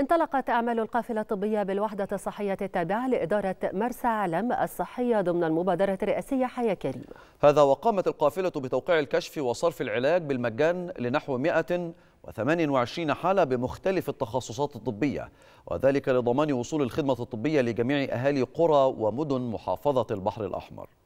انطلقت أعمال القافلة الطبية بالوحدة الصحية التابعة لإدارة مرسى علم الصحية ضمن المبادرة الرئاسية حياة كريمة هذا وقامت القافلة بتوقيع الكشف وصرف العلاج بالمجان لنحو 128 حالة بمختلف التخصصات الطبية وذلك لضمان وصول الخدمة الطبية لجميع أهالي قرى ومدن محافظة البحر الأحمر